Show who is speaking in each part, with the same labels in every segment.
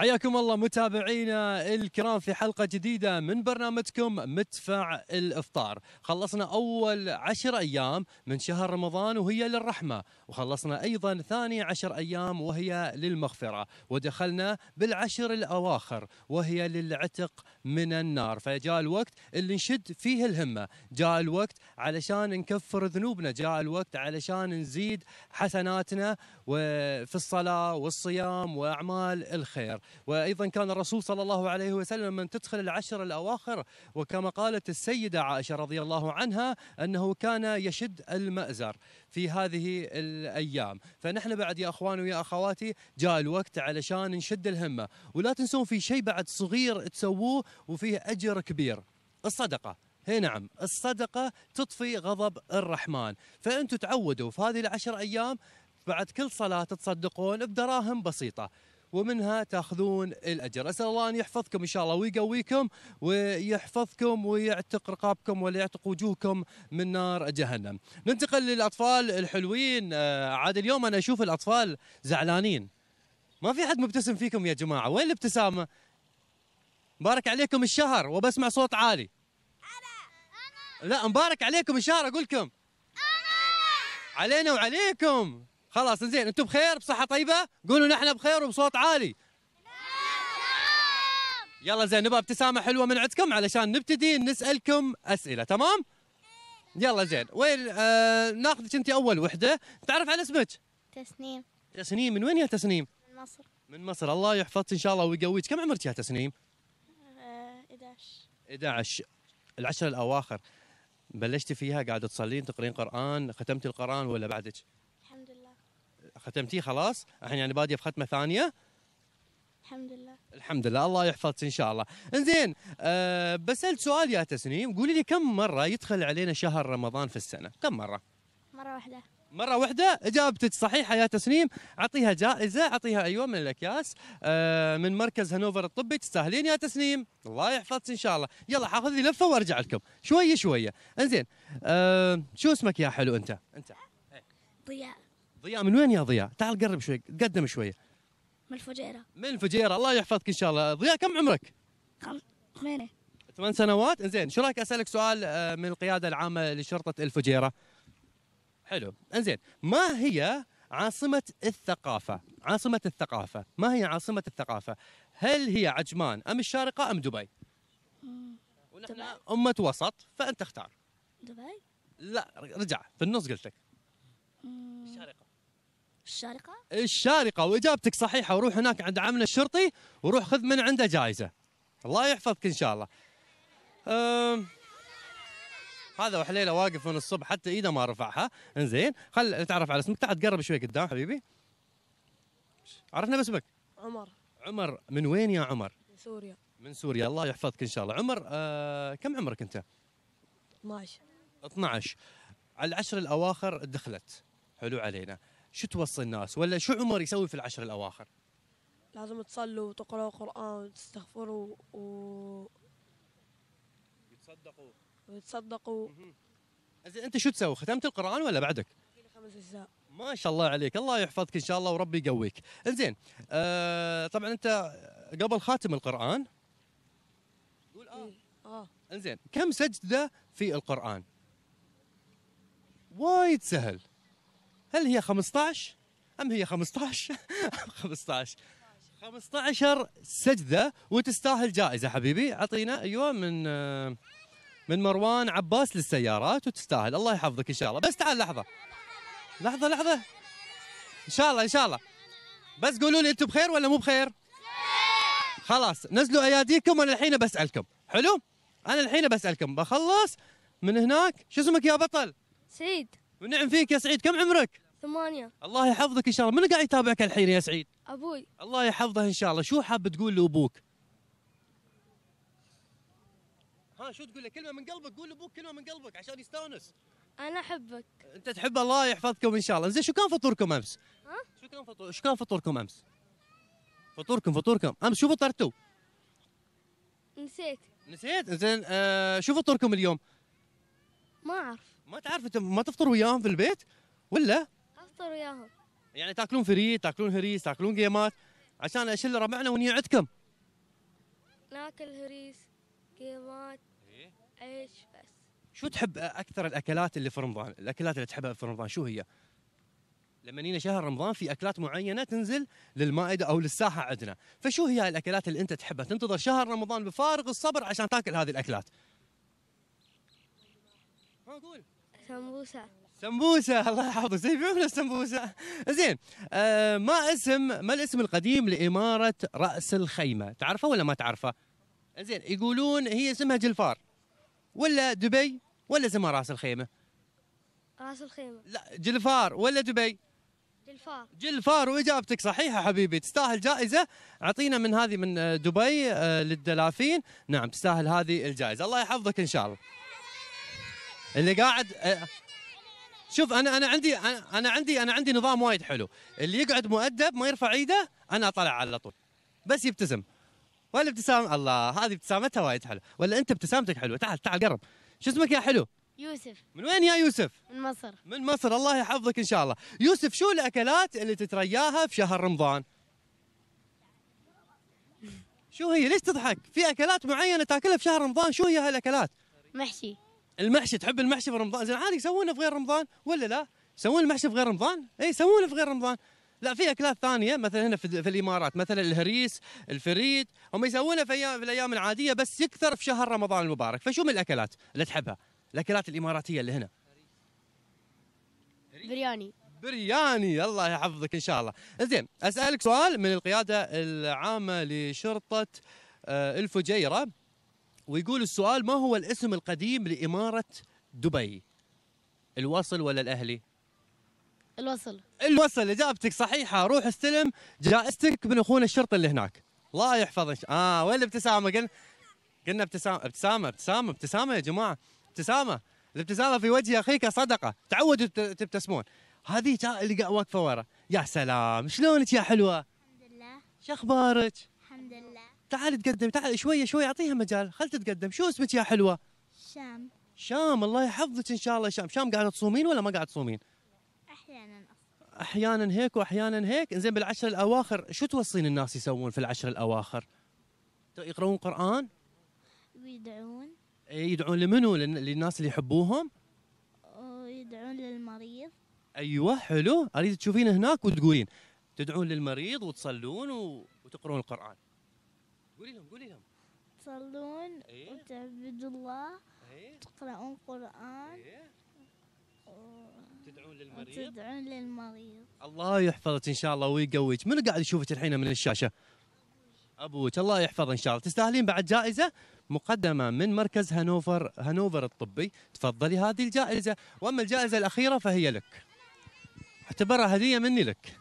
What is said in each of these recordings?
Speaker 1: حياكم الله متابعينا الكرام في حلقة جديدة من برنامجكم مدفع الإفطار خلصنا أول عشر أيام من شهر رمضان وهي للرحمة وخلصنا أيضا ثاني عشر أيام وهي للمغفرة ودخلنا بالعشر الأواخر وهي للعتق من النار فجاء الوقت اللي نشد فيه الهمة جاء الوقت علشان نكفر ذنوبنا جاء الوقت علشان نزيد حسناتنا في الصلاة والصيام وأعمال الخير وأيضا كان الرسول صلى الله عليه وسلم من تدخل العشر الأواخر وكما قالت السيدة عائشة رضي الله عنها أنه كان يشد المأزر في هذه الأيام فنحن بعد يا اخوان ويا أخواتي جاء الوقت علشان نشد الهمة ولا تنسون في شيء بعد صغير تسووه وفيه أجر كبير الصدقة هي نعم الصدقة تطفي غضب الرحمن فأنتم تعودوا في هذه العشر أيام بعد كل صلاة تصدقون بدراهم بسيطة ومنها تاخذون الاجر اسال الله ان يحفظكم ان شاء الله ويقويكم ويحفظكم ويعتق رقابكم وليعتق وجوهكم من نار جهنم ننتقل للاطفال الحلوين آه، عاد اليوم انا اشوف الاطفال زعلانين ما في حد مبتسم فيكم يا جماعه وين الابتسامه مبارك عليكم الشهر وبسمع صوت عالي لا مبارك عليكم الشهر اقول لكم علينا وعليكم خلاص زين انتم بخير بصحه طيبه قولوا نحن بخير وبصوت عالي يلا زين نبغى ابتسامه حلوه من عندكم علشان نبتدي نسالكم اسئله تمام يلا زين وين آه ناخذك انت اول وحده تعرف على اسمك تسنيم تسنيم من وين يا تسنيم من مصر من مصر الله يحفظك ان شاء الله ويقويك كم عمرك يا تسنيم آه 11 11 العشر الاواخر بلشتي فيها قاعده تصلين تقرين قران ختمتي القران ولا بعدك ختمتيه خلاص الحين يعني باديه بختمه ثانيه الحمد لله الحمد لله الله يحفظك ان شاء الله انزين أه بسالت سؤال يا تسنيم قولي لي كم مره يدخل علينا شهر رمضان في السنه كم مره مره واحده مره واحده اجابتك صحيحه يا تسنيم اعطيها جائزه اعطيها ايوه من الاكياس آه، من مركز هنوفر الطبي تستاهلين يا تسنيم الله يحفظك ان شاء الله يلا حاخذ لي لفه وارجع لكم شويه شويه انزين آه، شو اسمك يا حلو انت انت ضياء ضياء من وين يا ضياء؟ تعال قرب شوي تقدم شويه من الفجيرة من الفجيرة الله يحفظك ان شاء الله ضياء كم عمرك؟ ثمانية ثمان سنوات انزين شو رايك اسالك سؤال آه، من القيادة العامة لشرطة الفجيرة؟ حلو انزين ما هي عاصمة الثقافة؟ عاصمة الثقافة ما هي عاصمة الثقافة؟ هل هي عجمان ام الشارقة ام دبي؟ ونحن دبي. أمة وسط فأنت اختار دبي؟ لا رجع في النص قلت لك الشارقة الشارقة الشارقة وإجابتك صحيحة وروح هناك عند عمنا الشرطي وروح خذ من عنده جائزة الله يحفظك إن شاء الله أم... هذا وحليله واقف من الصبح حتى ايده ما رفعها انزين خل نتعرف على اسمك تعال تقرب شوي قدام حبيبي عرفنا باسمك عمر عمر من وين يا عمر من سوريا من سوريا الله يحفظك ان شاء الله عمر آه كم عمرك انت 12 12 على العشر الاواخر دخلت حلو علينا شو توصي الناس ولا شو عمر يسوي في العشر الاواخر؟ لازم تصلوا وتقرأوا قرآن وتستغفروا و يتصدقوا ويتصدقوا زين انت شو تسوي؟ ختمت القرآن ولا بعدك؟ خمس اجزاء ما شاء الله عليك الله يحفظك ان شاء الله وربي يقويك انزين آه طبعا انت قبل خاتم القرآن قول اه إيه، اه انزين كم سجدة في القرآن؟ وايد سهل هل هي 15 ام هي 15 15 15 سجده وتستاهل جائزه حبيبي اعطينا ايوه من آه، من مروان عباس للسيارات وتستاهل الله يحفظك ان شاء الله بس تعال لحظه لحظه لحظه ان شاء الله ان شاء الله بس قولوا لي انتم بخير ولا مو بخير خلاص نزلوا اياديكم وانا الحين بسالكم حلو انا الحين بسالكم بخلص من هناك شو اسمك يا بطل سعيد ونعم فيك يا سعيد كم عمرك؟ ثمانية الله يحفظك إن شاء الله من قاعد يتابعك الحين يا سعيد؟ أبوي الله يحفظه إن شاء الله شو حاب تقول لأبوك؟ ها شو تقول له كلمة من قلبك قول لأبوك كلمة من قلبك عشان يستانس أنا أحبك أنت تحب الله يحفظكم إن شاء الله زين شو كان فطوركم أمس؟ ها؟ شو كان فطور شو كان فطوركم أمس؟ فطوركم فطوركم أمس شو فطرتوا؟ نسيت نسيت زين آه شو فطوركم اليوم؟ ما أعرف ما تعرف انت ما تفطر وياهم في البيت ولا؟ افطر وياهم يعني تاكلون فريد تاكلون هريس تاكلون جيمات عشان اشل ربعنا وني عندكم ناكل هريس جيمات إيه. عيش بس شو تحب اكثر الاكلات اللي في رمضان الاكلات اللي تحبها في رمضان شو هي؟ لما نينا شهر رمضان في اكلات معينه تنزل للمائده او للساحه عندنا، فشو هي الاكلات اللي انت تحبها؟ تنتظر شهر رمضان بفارغ الصبر عشان تاكل هذه الاكلات. ها قول. سمبوسة سمبوسة الله يحفظك زين بيقولوا سمبوسه زين آه ما اسم ما الاسم القديم لإمارة رأس الخيمة تعرفه ولا ما تعرفه زين يقولون هي اسمها جلفار ولا دبي ولا اسمها رأس الخيمة راس الخيمة لا جلفار ولا دبي جلفار جلفار واجابتك صحيحه حبيبي تستاهل جائزه اعطينا من هذه من دبي آه، للدلافين نعم تستاهل هذه الجائزه الله يحفظك ان شاء الله اللي قاعد آه، شوف انا انا عندي انا عندي انا عندي نظام وايد حلو اللي يقعد مؤدب ما يرفع ايده انا اطلع على طول بس يبتسم ابتسام الله هذه ابتسامتها وايد حلوه ولا انت ابتسامتك حلوه تعال تعال قرب شو اسمك يا حلو يوسف من وين يا يوسف من مصر من مصر الله يحفظك ان شاء الله يوسف شو الاكلات اللي تترياها في شهر رمضان شو هي ليش تضحك في اكلات معينه تاكلها في شهر رمضان شو هي هالاكلات محشي المحشي تحب المحشي في رمضان زين عادي يسوونه في غير رمضان ولا لا؟ يسوون المحشي في غير رمضان؟ اي يسوونه في غير رمضان لا في اكلات ثانيه مثلا هنا في, الامارات مثلا الهريس الفريد هم يسوونه في في الايام العاديه بس يكثر في شهر رمضان المبارك فشو من الاكلات اللي تحبها الاكلات الاماراتيه اللي هنا برياني برياني الله يحفظك ان شاء الله زين اسالك سؤال من القياده العامه لشرطه آه، الفجيره ويقول السؤال ما هو الاسم القديم لإمارة دبي الوصل ولا الأهلي الوصل الوصل إجابتك صحيحة روح استلم جائزتك من أخونا الشرطي اللي هناك الله يحفظك آه وين الابتسامة قلنا قلنا ابتسامة ابتسامة ابتسامة ابتسامة يا جماعة ابتسامة الابتسامة في وجه أخيك صدقة تعودوا تبتسمون هذه اللي واقفة ورا يا سلام شلونك يا حلوة الحمد لله شو أخبارك تعال تقدم تعال شويه شويه اعطيها مجال خل تتقدم شو اسمك يا حلوه شام شام الله يحفظك ان شاء الله شام شام قاعده تصومين ولا ما قاعده تصومين احيانا أصلاً. احيانا هيك واحيانا هيك زين بالعشر الاواخر شو توصين الناس يسوون في العشر الاواخر يقرؤون قران ويدعون يدعون لمنو للناس اللي يحبوهم ويدعون للمريض ايوه حلو اريد تشوفين هناك وتقولين تدعون للمريض وتصلون و... وتقرؤون القران قولي لهم قولي لهم تصلون إيه؟ وتعبدوا الله إيه؟ تقرأون قرآن إيه؟ تدعون للمريض تدعون للمريض الله يحفظك ان شاء الله ويقويك منو قاعد يشوفك الحين من الشاشه ابوك الله يحفظه ان شاء الله تستاهلين بعد جائزه مقدمه من مركز هانوفر هانوفر الطبي تفضلي هذه الجائزه واما الجائزه الاخيره فهي لك اعتبرها هديه مني لك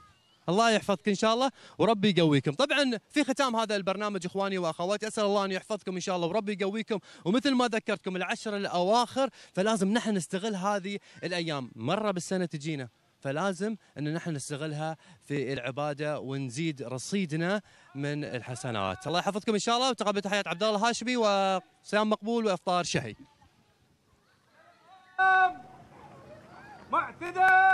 Speaker 1: الله يحفظك ان شاء الله وربي يقويكم طبعا في ختام هذا البرنامج اخواني واخواتي اسال الله ان يحفظكم ان شاء الله وربي يقويكم ومثل ما ذكرتكم العشر الاواخر فلازم نحن نستغل هذه الايام مره بالسنه تجينا فلازم ان نحن نستغلها في العباده ونزيد رصيدنا من الحسنات الله يحفظكم ان شاء الله وتقبل تحيات عبد الله الهاشمي وصيام مقبول وافطار شهي معتدل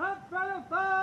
Speaker 1: Vamos para o